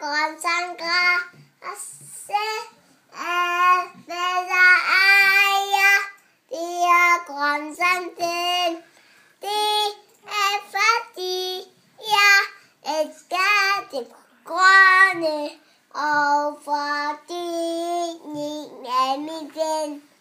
con sang ca se e ve ra ai ya ti ya con sang tin ti e fa ti ya e ca ti qua o fa ni ne mi tin